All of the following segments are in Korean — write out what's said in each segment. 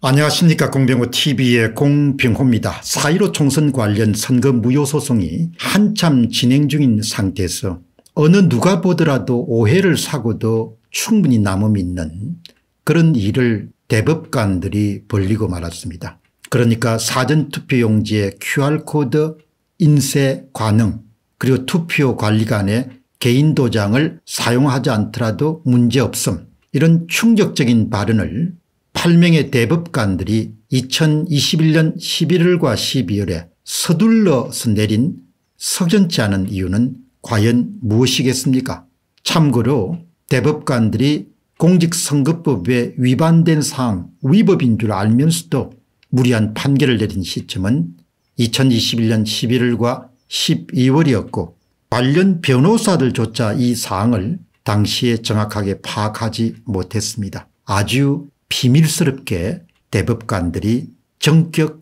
안녕하십니까 공병호TV의 공병호입니다. 4.15 총선 관련 선거 무효소송이 한참 진행 중인 상태에서 어느 누가 보더라도 오해를 사고도 충분히 남음 있는 그런 일을 대법관들이 벌리고 말았습니다. 그러니까 사전투표용지의 QR코드 인쇄 관능 그리고 투표관리관의 개인 도장을 사용하지 않더라도 문제없음 이런 충격적인 발언을 8명의 대법관들이 2021년 11월과 12월에 서둘러서 내린 석연치 않은 이유는 과연 무엇이겠습니까 참고로 대법관들이 공직선거법에 위반된 사항 위법인 줄 알면서도 무리한 판결을 내린 시점은 2021년 11월과 12월이었고 관련 변호사들조차 이 사항을 당시에 정확하게 파악하지 못했습니다. 아주 비밀스럽게 대법관들이 정격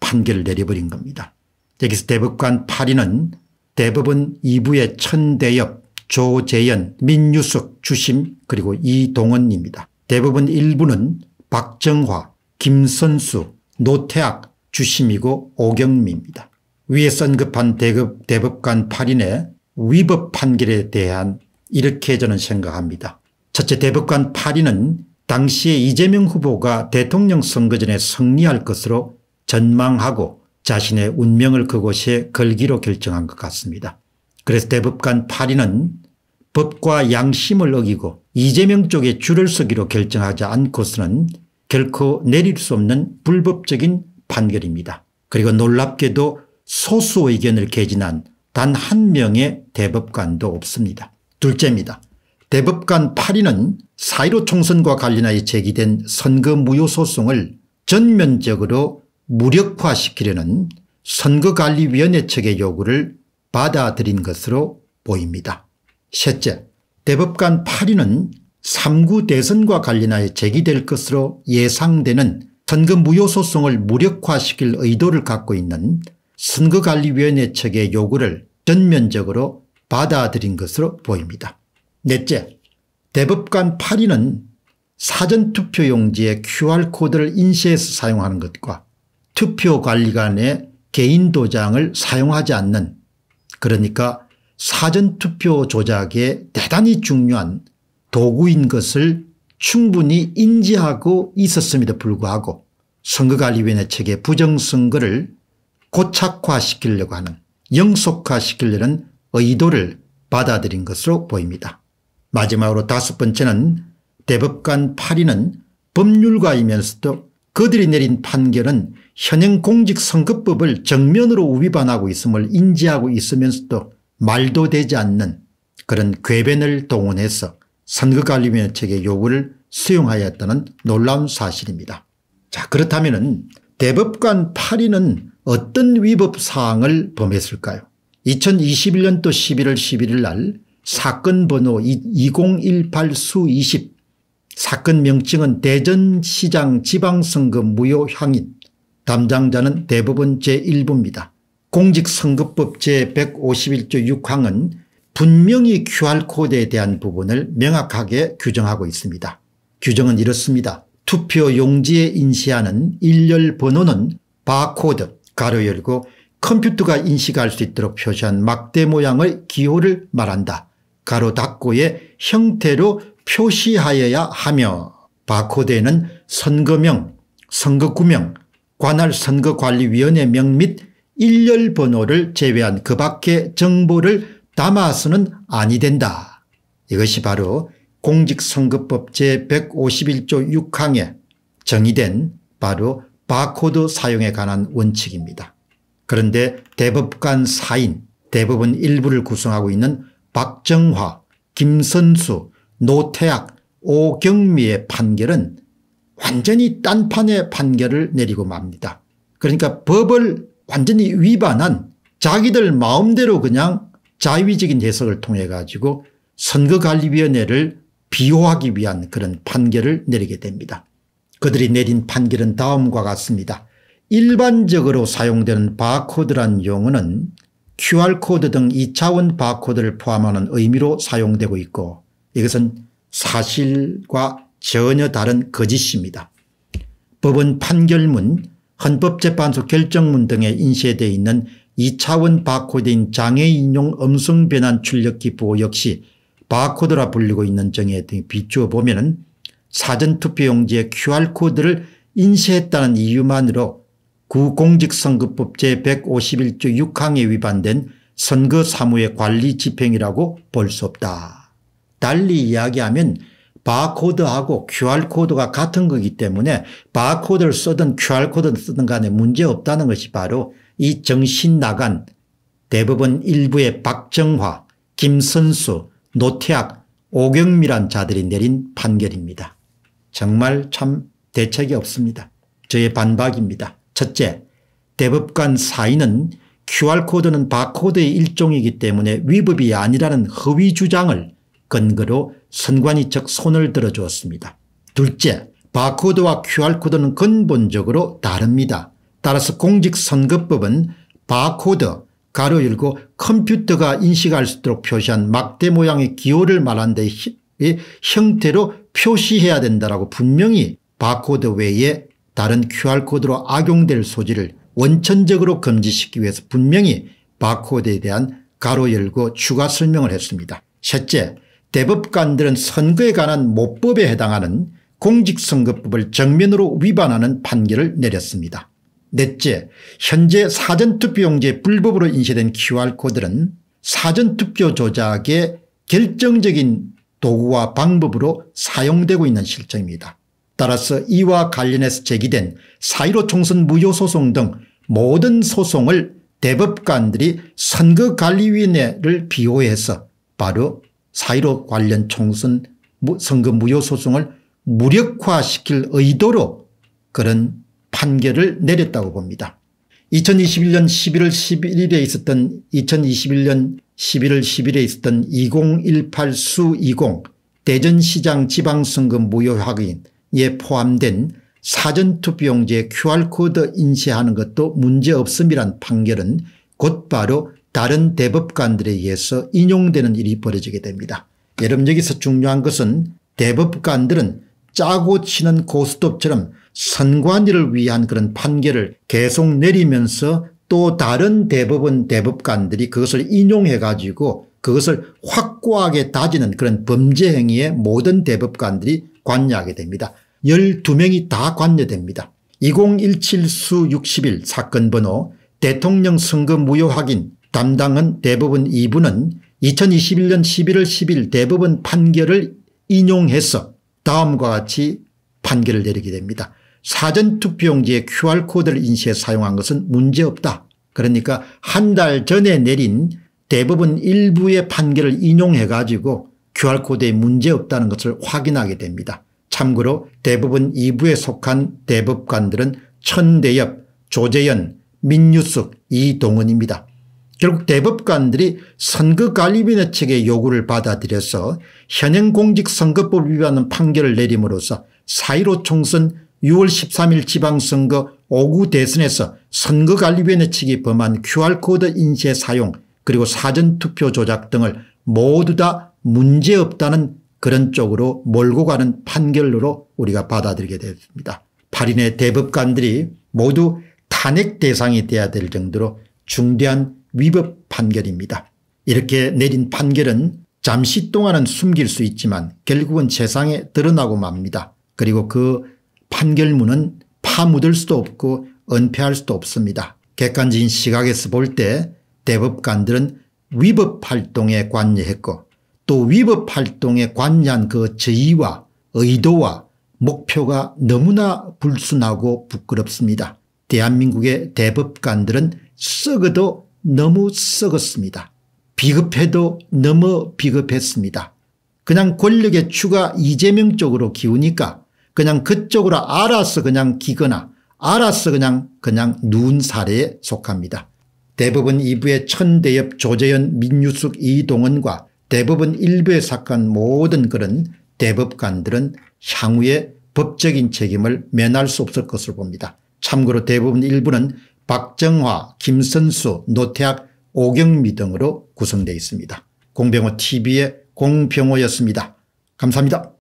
판결을 내려버린 겁니다. 여기서 대법관 8위는 대법원 2부의 천대엽, 조재연, 민유숙, 주심 그리고 이동원입니다. 대법원 1부는 박정화, 김선수, 노태학, 주심이고 오경미입니다. 위에서 언급한 대급, 대법관 8인의 위법 판결에 대한 이렇게 저는 생각합니다. 첫째 대법관 8인은 당시에 이재명 후보가 대통령 선거전에 승리할 것으로 전망하고 자신의 운명을 그곳에 걸기로 결정한 것 같습니다. 그래서 대법관 8위는 법과 양심을 어기고 이재명 쪽에 줄을 서기로 결정하지 않고서는 결코 내릴 수 없는 불법적인 판결입니다. 그리고 놀랍게도 소수 의견을 개진한 단 한 명의 대법관도 없습니다. 둘째입니다. 대법관 8위는 사1로 총선과 관련하여 제기된 선거 무효 소송을 전면적으로 무력화시키려는 선거관리위원회 측의 요구를 받아들인 것으로 보입니다. 셋째 대법관 8인은 3구 대선과 관련하여 제기될 것으로 예상되는 선거 무효 소송을 무력화시킬 의도를 갖고 있는 선거관리위원회 측의 요구를 전면적으로 받아들인 것으로 보입니다. 넷째 대법관 8위는 사전투표용지에 QR코드를 인쇄해서 사용하는 것과 투표관리관의 개인 도장을 사용하지 않는 그러니까 사전투표 조작에 대단히 중요한 도구인 것을 충분히 인지하고 있었음에도 불구하고 선거관리위원회 측의 부정선거를 고착화시키려고 하는 영속화시키려는 의도를 받아들인 것으로 보입니다. 마지막으로 다섯 번째는 대법관 8위는 법률가이면서도 그들이 내린 판결은 현행 공직선거법을 정면으로 위반하고 있음을 인지하고 있으면서도 말도 되지 않는 그런 궤변을 동원해서 선거관리위원회 측의 요구를 수용하였다는 놀라운 사실입니다. 자 그렇다면 대법관 8위는 어떤 위법 사항을 범했을까요 2021년도 11월 11일 날 사건 번호 2018 수 20. 사건 명칭은 대전시장 지방선거 무효향인. 담당자는 대법원 제1부입니다. 공직선거법 제151조 6항은 분명히 QR코드에 대한 부분을 명확하게 규정하고 있습니다. 규정은 이렇습니다. 투표 용지에 인쇄하는 일렬 번호는 바코드 가로 열고 컴퓨터가 인식할 수 있도록 표시한 막대 모양의 기호를 말한다. 가로 닫고의 형태로 표시하여야 하며 바코드에는 선거명, 선거구명, 관할 선거관리위원회 명 및 일렬 번호를 제외한 그 밖의 정보를 담아서는 아니 된다. 이것이 바로 공직선거법 제151조 6항에 정의된 바로 바코드 사용에 관한 원칙입니다. 그런데 대법관 4인 대법원 일부를 구성하고 있는 박정화, 김선수, 노태학, 오경미의 판결은 완전히 딴판의 판결을 내리고 맙니다. 그러니까 법을 완전히 위반한 자기들 마음대로 그냥 자위적인 해석을 통해 가지고 선거관리위원회를 비호하기 위한 그런 판결을 내리게 됩니다. 그들이 내린 판결은 다음과 같습니다. 일반적으로 사용되는 바코드란 용어는 QR코드 등 2차원 바코드를 포함하는 의미로 사용되고 있고 이것은 사실과 전혀 다른 거짓입니다. 법원 판결문, 헌법재판소 결정문 등에 인쇄되어 있는 2차원 바코드인 장애인용 음성변환 출력기 보호 역시 바코드라 불리고 있는 정에 비추어 보면 사전투표용지에 QR코드를 인쇄했다는 이유만으로 구공직선거법 제151조 6항에 위반된 선거 사무의 관리 집행이라고 볼 수 없다. 달리 이야기하면 바코드하고 QR코드가 같은 거기 때문에 바코드를 쓰든 QR코드를 쓰든 간에 문제없다는 것이 바로 이 정신 나간 대법원 일부의 박정화, 김선수, 노태학, 오경미란 자들이 내린 판결입니다. 정말 참 대책이 없습니다. 저의 반박입니다. 첫째, 대법관 사인은 QR코드는 바코드의 일종이기 때문에 위법이 아니라는 허위 주장을 근거로 선관위 측 손을 들어주었습니다. 둘째, 바코드와 QR코드는 근본적으로 다릅니다. 따라서 공직선거법은 바코드, 가로 열고 컴퓨터가 인식할 수 있도록 표시한 막대 모양의 기호를 말한 데의 예, 형태로 표시해야 된다라고 분명히 바코드 외에 다른 QR코드로 악용될 소지를 원천적으로 금지시키기 위해서 분명히 바코드에 대한 가로 열고 추가 설명을 했습니다. 셋째, 대법관들은 선거에 관한 모법에 해당하는 공직선거법을 정면으로 위반하는 판결을 내렸습니다. 넷째, 현재 사전투표용지에 불법으로 인쇄된 QR코드는 사전투표 조작의 결정적인 도구와 방법으로 사용되고 있는 실정입니다. 따라서 이와 관련해서 제기된 사1로 총선 무효소송 등 모든 소송을 대법관들이 선거관리위원회를 비호해서 바로 사1로 관련 총선 선거 무효소송을 무력화시킬 의도로 그런 판결을 내렸다고 봅니다. 2021년 11월 11일에 있었던 2021년 11월 11일에 있었던 2018 수20 대전시장 지방선거 무효 확인 에 포함된 사전투표용지에 QR코드 인쇄하는 것도 문제없음이란 판결은 곧바로 다른 대법관들에 의해서 인용되는 일이 벌어지게 됩니다. 여러분 여기서 중요한 것은 대법관들은 짜고 치는 고스톱처럼 선관위를 위한 그런 판결을 계속 내리면서 또 다른 대법원 대법관들이 그것을 인용해 가지고 그것을 확고하게 다지는 그런 범죄 행위에 모든 대법관들이 관여하게 됩니다. 12명이 다 관여됩니다. 2017 수 60일 사건 번호 대통령 선거 무효 확인 담당은 대법원 2부는 2021년 11월 10일 대법원 판결을 인용해서 다음과 같이 판결을 내리게 됩니다. 사전투표용지에 QR코드를 인쇄 사용한 것은 문제없다. 그러니까 한 달 전에 내린 대법원 일부의 판결을 인용해 가지고 QR코드에 문제없다는 것을 확인하게 됩니다. 참고로 대부분 2부에 속한 대법관들은 천대엽, 조재현 민유숙, 이동은입니다. 결국 대법관들이 선거관리위원회 측의 요구를 받아들여서 현행공직선거법 위반은 판결을 내림으로써 4.15 총선 6월 13일 지방선거 5구 대선에서 선거관리위원회 측이 범한 QR코드 인쇄 사용 그리고 사전투표 조작 등을 모두 다 문제없다는 그런 쪽으로 몰고 가는 판결로 우리가 받아들이게 습니다8인의 대법관들이 모두 탄핵 대상이 돼야 될 정도로 중대한 위법 판결입니다. 이렇게 내린 판결은 잠시 동안은 숨길 수 있지만 결국은 세상에 드러나고 맙니다. 그리고 그 판결문은 파묻을 수도 없고 은폐할 수도 없습니다. 객관적인 시각에서 볼 때 대법관들은 위법 활동에 관여했고 또 위법 활동에 관여한 그 저의와 의도와 목표가 너무나 불순하고 부끄럽습니다. 대한민국의 대법관들은 썩어도 너무 썩었습니다. 비급해도 너무 비급했습니다. 그냥 권력의 추가 이재명 쪽으로 기우니까 그냥 그쪽으로 알아서 그냥 기거나 알아서 그냥 그냥 누운 사례에 속합니다. 대법원 2부의 천대엽 조재현 민유숙 이동원과 대법원 일부의 사건 모든 그런 대법관들은 향후에 법적인 책임을 면할 수 없을 것으로 봅니다. 참고로 대법원 일부는 박정화, 김선수, 노태학, 오경미 등으로 구성되어 있습니다. 공병호 tv의 공병호였습니다. 감사합니다.